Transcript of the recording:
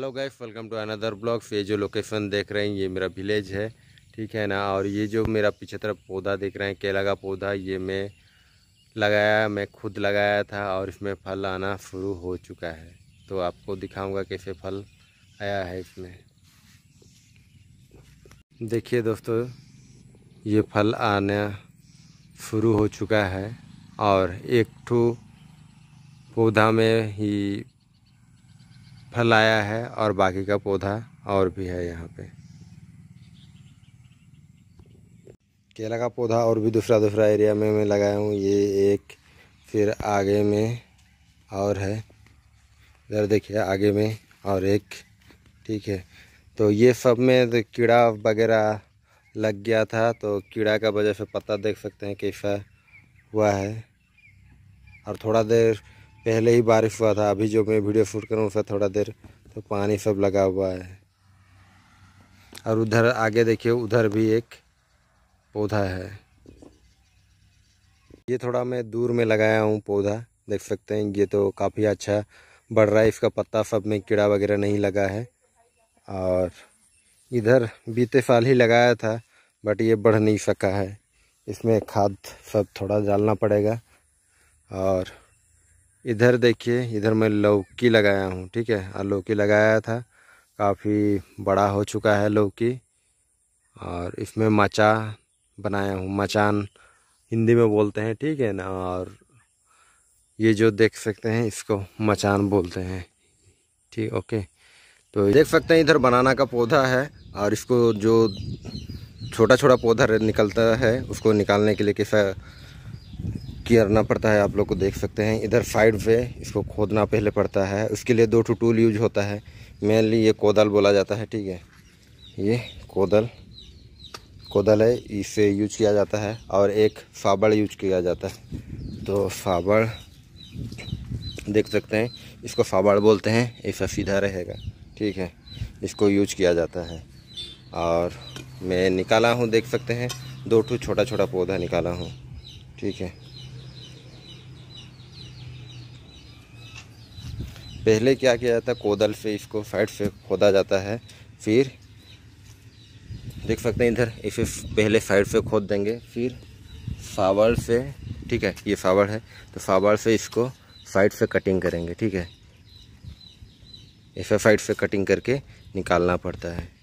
hello guys welcome to another blog ये जो location देख रहे हैं ये मेरा विलेज है ठीक है ना और ये जो मेरा पीछे तरफ पौधा देख रहे हैं केला का पौधा ये मैं लगाया मैं खुद लगाया था और इसमें फल आना शुरू हो चुका है तो आपको दिखाऊंगा कैसे फल आया है इसमें देखिए दोस्तों ये फल आना शुरू हो चुका है और एक ठू पौधा में ही फल आया है और बाकी का पौधा और भी है यहाँ पे केला का पौधा और भी दूसरा दूसरा एरिया में मैं लगाया हूँ ये एक फिर आगे में और है इधर देखिए आगे में और एक ठीक है तो ये सब में तो कीड़ा वगैरह लग गया था तो कीड़ा का वजह से पत्ता देख सकते हैं कैसा हुआ है और थोड़ा देर पहले ही बारिश हुआ था अभी जो मैं वीडियो शूट करूँ उसका थोड़ा देर तो पानी सब लगा हुआ है और उधर आगे देखिए उधर भी एक पौधा है ये थोड़ा मैं दूर में लगाया हूँ पौधा देख सकते हैं ये तो काफ़ी अच्छा बढ़ रहा है इसका पत्ता सब में कीड़ा वगैरह नहीं लगा है और इधर बीते साल ही लगाया था बट ये बढ़ नहीं सका है इसमें खाद सब थोड़ा डालना पड़ेगा और इधर देखिए इधर मैं लौकी लगाया हूँ ठीक है और लौकी लगाया था काफ़ी बड़ा हो चुका है लौकी और इसमें मचा बनाया हूँ मचान हिंदी में बोलते हैं ठीक है ना और ये जो देख सकते हैं इसको मचान बोलते हैं ठीक ओके तो देख सकते हैं इधर बनाना का पौधा है और इसको जो छोटा छोटा पौधा निकलता है उसको निकालने के लिए किसा करना पड़ता है आप लोग को देख सकते हैं इधर साइड पे इसको खोदना पहले पड़ता है उसके लिए दो टू टूल यूज होता है मेनली ये कोदल बोला जाता है ठीक है ये कोदल कोदल है इसे यूज किया जाता है और एक साबड़ यूज किया जाता है तो साबड़ देख सकते हैं इसको साबड़ बोलते हैं ऐसा सीधा रहेगा ठीक है इसको यूज किया जाता है और मैं निकाला हूँ देख सकते हैं दो टू छोटा छोटा पौधा निकाला हूँ ठीक है पहले क्या किया जाता है कोदल से इसको साइड से खोदा जाता है फिर देख सकते हैं इधर इसे पहले साइड से खोद देंगे फिर सावड़ से ठीक है ये सावड़ है तो सावर से इसको साइड से कटिंग करेंगे ठीक है ऐसा साइड से कटिंग करके निकालना पड़ता है